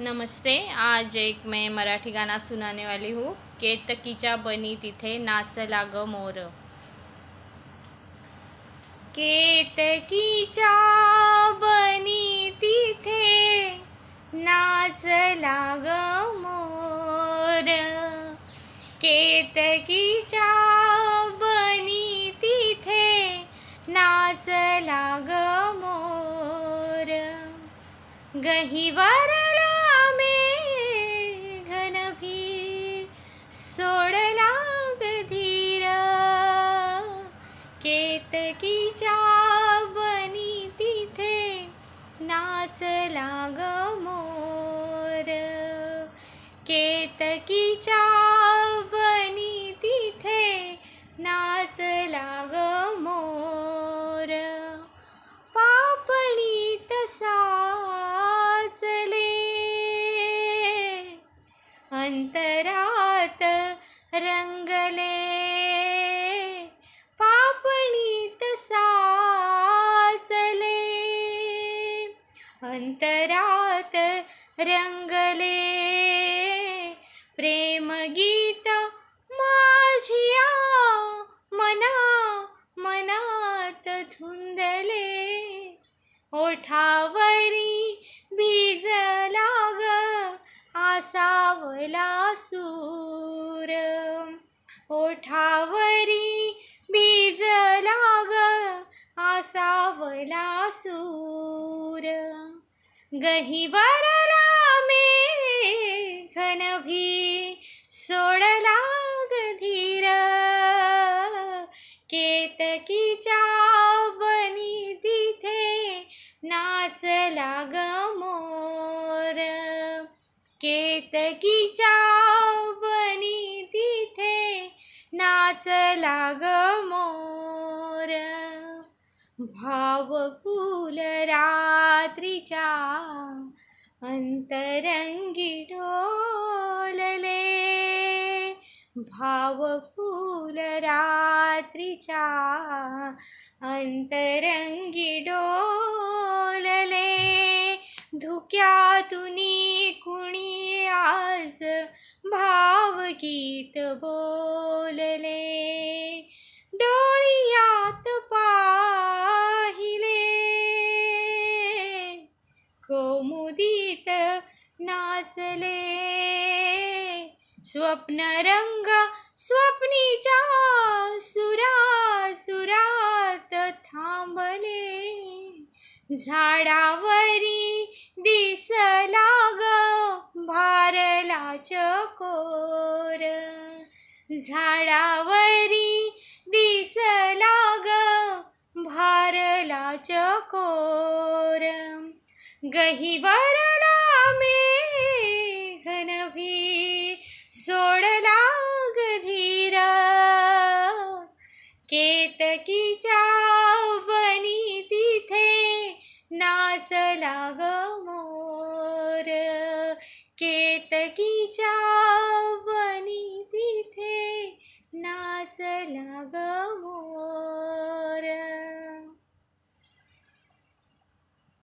नमस्ते आज एक मैं मराठी गाना सुनाने वाली हूँ केतकीच्या बनी तिथे नाच लाग मोर केतकीच्या बनी तिथे नाच लाग मोर केतकीच्या बनी तिथे नाच लाग मोर गहिवारा सोडला गधीर केतकीच्या बनी तिथे नाच लाग मोर केतकीच्या बनी तिथे नाच ग मोर पापणी तसाचले अंतरा रंगले पापणीत साचले अंतरात रंगले प्रेम गीत माझिया मना मनात धुंदले ओठावरी भिज लाग आसावला सूर ओठावरी भीज लाग आसावला सूर गहिवरला मे घनभी सोडला गधीर केतकीच्या बनी तिथे नाचला ग मोर केतकीच्या नाचला लाग मोर भावफुल रात्रीच्या अंतरंगी ढोलले भावफुल रात्रीच्या अंतरंगी डोलले धुक्यातून कुणी आज भावगीत बोलले स्वप्न रंग स्वप्नीच्या सुरा सुरात थांबले झाडावरी दिस लाग भारला चकोर झाडावरी दिस लाग भारला चकोर गहिवर Selamun